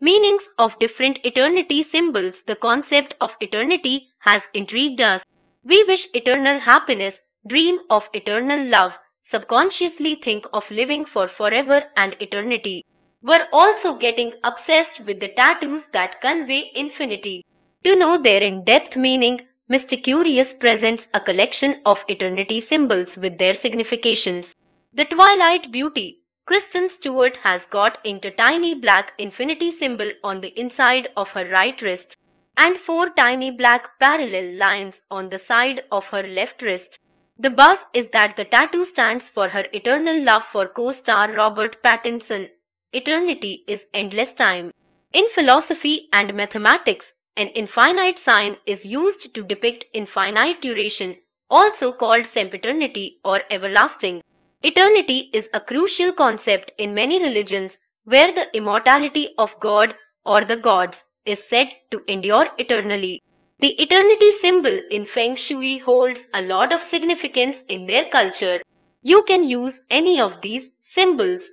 Meanings of different eternity symbols The concept of eternity has intrigued us. We wish eternal happiness, dream of eternal love, subconsciously think of living for forever and eternity. We're also getting obsessed with the tattoos that convey infinity. To know their in-depth meaning, Mr. Curious presents a collection of eternity symbols with their significations. The twilight beauty, Kristen Stewart has got into tiny black infinity symbol on the inside of her right wrist and four tiny black parallel lines on the side of her left wrist. The buzz is that the tattoo stands for her eternal love for co-star Robert Pattinson. Eternity is endless time. In philosophy and mathematics, an infinite sign is used to depict infinite duration, also called sempiternity or everlasting. Eternity is a crucial concept in many religions where the immortality of God or the gods is said to endure eternally. The eternity symbol in Feng Shui holds a lot of significance in their culture. You can use any of these symbols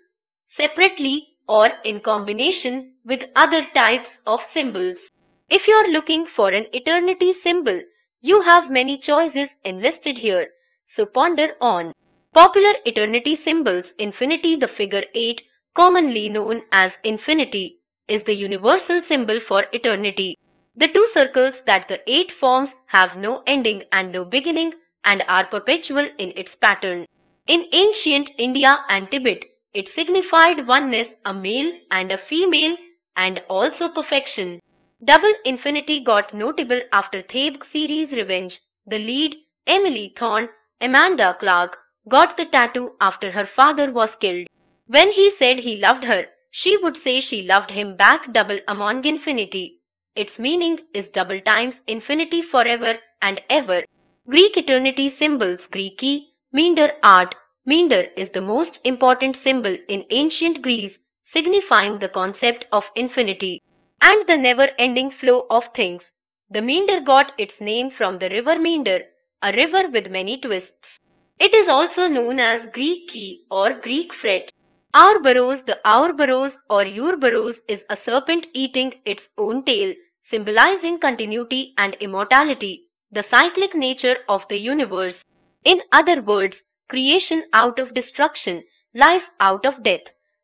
separately or in combination with other types of symbols. If you're looking for an eternity symbol, you have many choices enlisted here, so ponder on. Popular eternity symbols infinity the figure 8 commonly known as infinity is the universal symbol for eternity. The two circles that the 8 forms have no ending and no beginning and are perpetual in its pattern. In ancient India and Tibet, it signified oneness, a male and a female, and also perfection. Double Infinity got notable after Thebe series Revenge. The lead, Emily Thorne, Amanda Clark, got the tattoo after her father was killed. When he said he loved her, she would say she loved him back double among infinity. Its meaning is double times infinity forever and ever. Greek eternity symbols Greeki, Meander art. Meander is the most important symbol in ancient Greece, signifying the concept of infinity and the never-ending flow of things. The meander got its name from the river Meander, a river with many twists. It is also known as Greek key or Greek fret. Ourbaros, the Ourbaros or Eurboros is a serpent eating its own tail, symbolizing continuity and immortality, the cyclic nature of the universe. In other words, creation out of destruction, life out of death.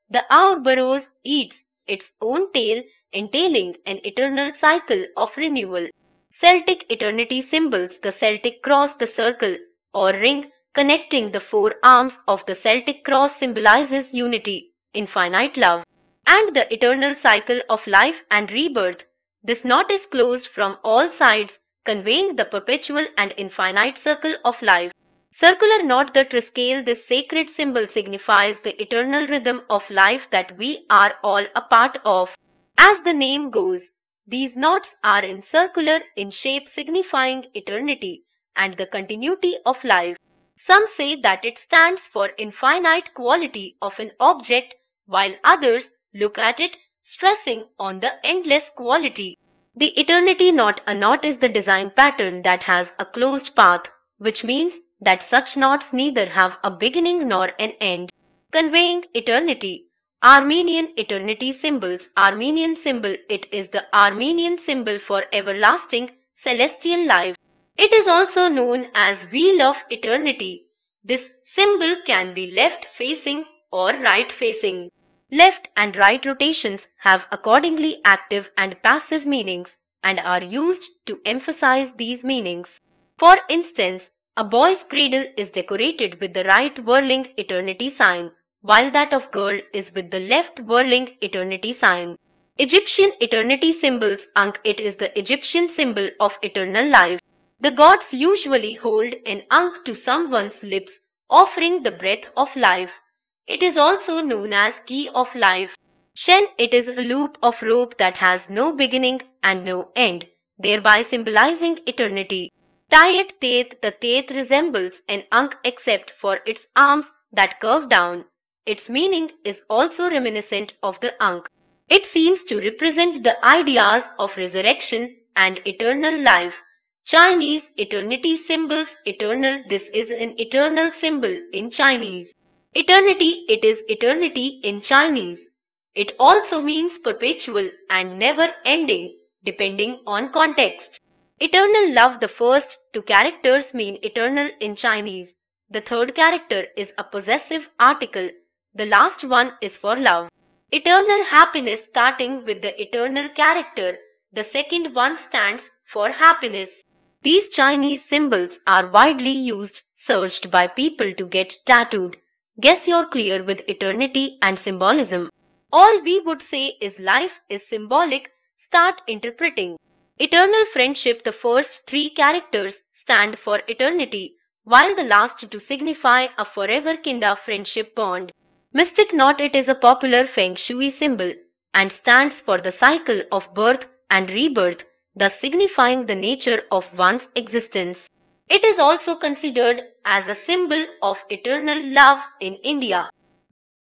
The Ourbaros eats its own tail, entailing an eternal cycle of renewal. Celtic eternity symbols, the Celtic cross, the circle or ring, connecting the four arms of the Celtic cross symbolizes unity, infinite love, and the eternal cycle of life and rebirth. This knot is closed from all sides, conveying the perpetual and infinite circle of life. Circular knot the triscale this sacred symbol signifies the eternal rhythm of life that we are all a part of. As the name goes, these knots are in circular in shape signifying eternity and the continuity of life. Some say that it stands for infinite quality of an object while others look at it stressing on the endless quality. The eternity knot a knot is the design pattern that has a closed path which means that such knots neither have a beginning nor an end. Conveying eternity Armenian eternity symbols Armenian symbol it is the Armenian symbol for everlasting celestial life. It is also known as Wheel of Eternity. This symbol can be left facing or right facing. Left and right rotations have accordingly active and passive meanings and are used to emphasize these meanings. For instance, a boy's cradle is decorated with the right whirling eternity sign, while that of girl is with the left whirling eternity sign. Egyptian eternity symbols Ankh it is the Egyptian symbol of eternal life. The gods usually hold an ank to someone's lips, offering the breath of life. It is also known as key of life. Shen it is a loop of rope that has no beginning and no end, thereby symbolizing eternity. Tayet Teth the Teth resembles an ank except for its arms that curve down. Its meaning is also reminiscent of the ank. It seems to represent the ideas of resurrection and eternal life. Chinese eternity symbols eternal. This is an eternal symbol in Chinese. Eternity, it is eternity in Chinese. It also means perpetual and never ending, depending on context. Eternal love, the first two characters mean eternal in Chinese. The third character is a possessive article. The last one is for love. Eternal happiness starting with the eternal character. The second one stands for happiness. These Chinese symbols are widely used, searched by people to get tattooed. Guess you're clear with eternity and symbolism. All we would say is life is symbolic, start interpreting. Eternal friendship the first three characters stand for eternity, while the last to signify a forever kinda friendship bond. Mystic knot it is a popular feng shui symbol and stands for the cycle of birth and rebirth thus signifying the nature of one's existence. It is also considered as a symbol of eternal love in India.